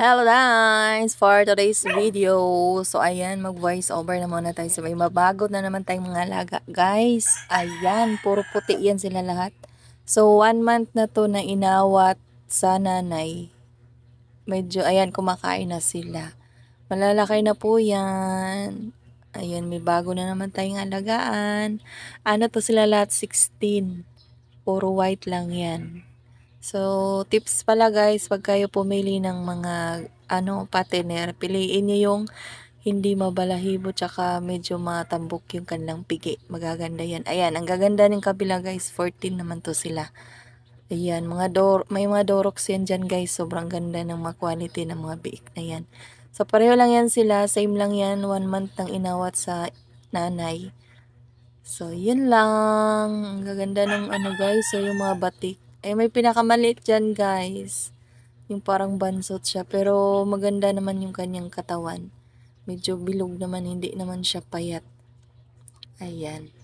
Hello guys! For today's video, so ayan, mag-voice over na muna tayo sa may mabago na naman tayong mga alaga. Guys, ayan, puro puti yan sila lahat. So, one month na to na inawat sa nanay. Medyo, ayan, kumakain na sila. Malalaki na po yan. Ayan, may bago na naman tayong alagaan. Ano to sila lahat? 16. Puro white lang yan. So, tips pala guys, pag kayo pumili ng mga ano, patiner, piliin niyo yung hindi mabalahibo tsaka medyo matambok yung kanilang pigi. Magaganda yan. Ayan, ang gaganda ng kabila guys, 14 naman to sila. Ayan, mga dor may mga dorox yan dyan guys. Sobrang ganda ng mga quality ng mga biik na yan. So, pareho lang yan sila. Same lang yan. One month nang inawat sa nanay. So, yun lang. Ang gaganda ng ano guys. So, yung mga batik. Eh, may pinakamaliit dyan, guys. Yung parang bansot siya. Pero maganda naman yung kanyang katawan. Medyo bilog naman, hindi naman siya payat. Ayan.